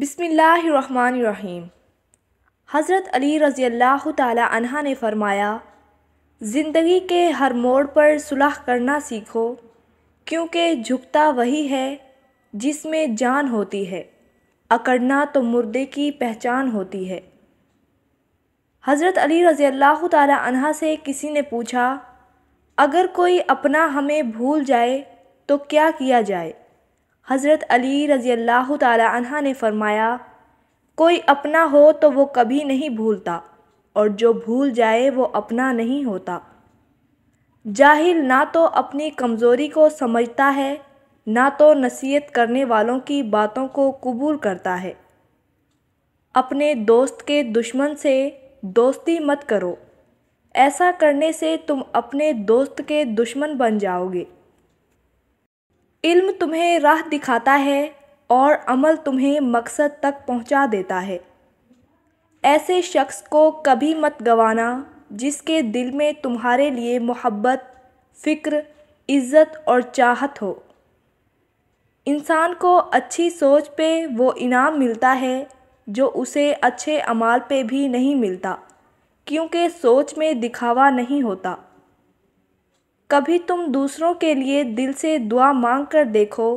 बिसमीम हज़रत अली रज़ी अल्लाह तहा ने फ़रमाया ज़िंदगी के हर मोड़ पर सुलह करना सीखो क्योंकि झुकता वही है जिसमें जान होती है अकड़ना तो मुर्दे की पहचान होती है हज़रत अली रज़ी अल्लाह तहा से किसी ने पूछा अगर कोई अपना हमें भूल जाए तो क्या किया जाए हज़रत अली रज़ी अल्लाह तहा ने फ़रमाया कोई अपना हो तो वो कभी नहीं भूलता और जो भूल जाए वो अपना नहीं होता जाहिल ना तो अपनी कमज़ोरी को समझता है ना तो नसीहत करने वालों की बातों को कबूल करता है अपने दोस्त के दुश्मन से दोस्ती मत करो ऐसा करने से तुम अपने दोस्त के दुश्मन बन जाओगे इल्म तुम्हें राह दिखाता है और अमल तुम्हें मकसद तक पहुंचा देता है ऐसे शख्स को कभी मत गवाना जिसके दिल में तुम्हारे लिए मोहब्बत फ़िक्र इज़्ज़त और चाहत हो इंसान को अच्छी सोच पे वो इनाम मिलता है जो उसे अच्छे अमाल पे भी नहीं मिलता क्योंकि सोच में दिखावा नहीं होता कभी तुम दूसरों के लिए दिल से दुआ मांग कर देखो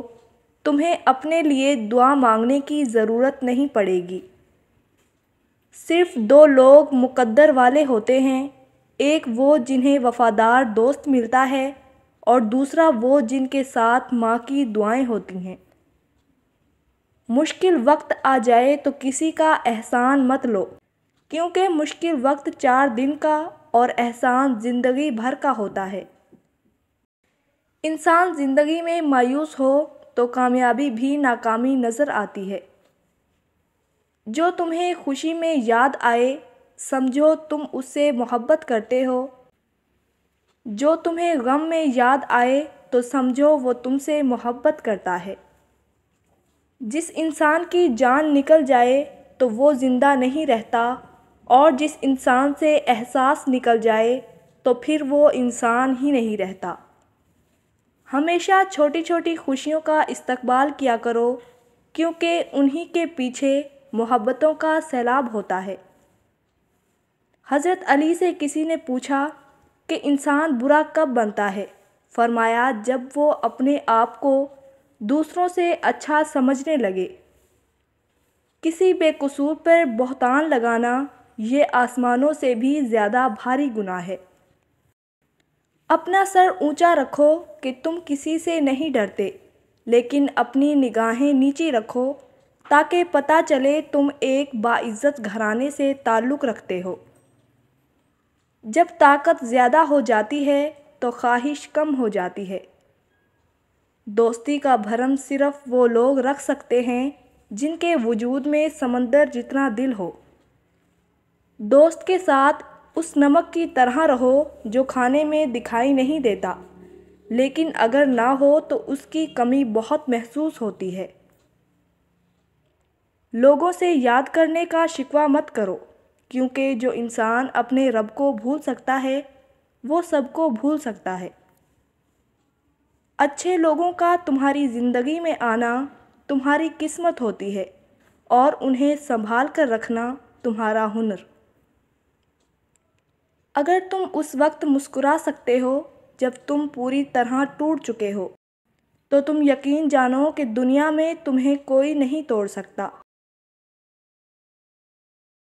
तुम्हें अपने लिए दुआ मांगने की ज़रूरत नहीं पड़ेगी सिर्फ दो लोग मुकद्दर वाले होते हैं एक वो जिन्हें वफ़ादार दोस्त मिलता है और दूसरा वो जिनके साथ माँ की दुआएं होती हैं मुश्किल वक्त आ जाए तो किसी का एहसान मत लो क्योंकि मुश्किल वक्त चार दिन का और एहसान ज़िंदगी भर का होता है इंसान ज़िंदगी में मायूस हो तो कामयाबी भी नाकामी नज़र आती है जो तुम्हें खुशी में याद आए समझो तुम उससे मोहब्बत करते हो जो तुम्हें गम में याद आए तो समझो वो तुमसे मोहब्बत करता है जिस इंसान की जान निकल जाए तो वो ज़िंदा नहीं रहता और जिस इंसान से एहसास निकल जाए तो फिर वो इंसान ही नहीं रहता हमेशा छोटी छोटी खुशियों का इस्तकबाल किया करो क्योंकि उन्हीं के पीछे मोहब्बतों का सैलाब होता है हज़रत अली से किसी ने पूछा कि इंसान बुरा कब बनता है फरमाया जब वो अपने आप को दूसरों से अच्छा समझने लगे किसी बेकसूर पर बहतान लगाना ये आसमानों से भी ज़्यादा भारी गुनाह है अपना सर ऊंचा रखो कि तुम किसी से नहीं डरते लेकिन अपनी निगाहें नीची रखो ताकि पता चले तुम एक बाइज्जत घराने से ताल्लुक़ रखते हो जब ताकत ज़्यादा हो जाती है तो ख्वाहिश कम हो जाती है दोस्ती का भरम सिर्फ वो लोग रख सकते हैं जिनके वजूद में समंदर जितना दिल हो दोस्त के साथ उस नमक की तरह रहो जो खाने में दिखाई नहीं देता लेकिन अगर ना हो तो उसकी कमी बहुत महसूस होती है लोगों से याद करने का शिकवा मत करो क्योंकि जो इंसान अपने रब को भूल सकता है वो सबको भूल सकता है अच्छे लोगों का तुम्हारी ज़िंदगी में आना तुम्हारी किस्मत होती है और उन्हें संभाल कर रखना तुम्हारा हुनर अगर तुम उस वक्त मुस्कुरा सकते हो जब तुम पूरी तरह टूट चुके हो तो तुम यकीन जानो कि दुनिया में तुम्हें कोई नहीं तोड़ सकता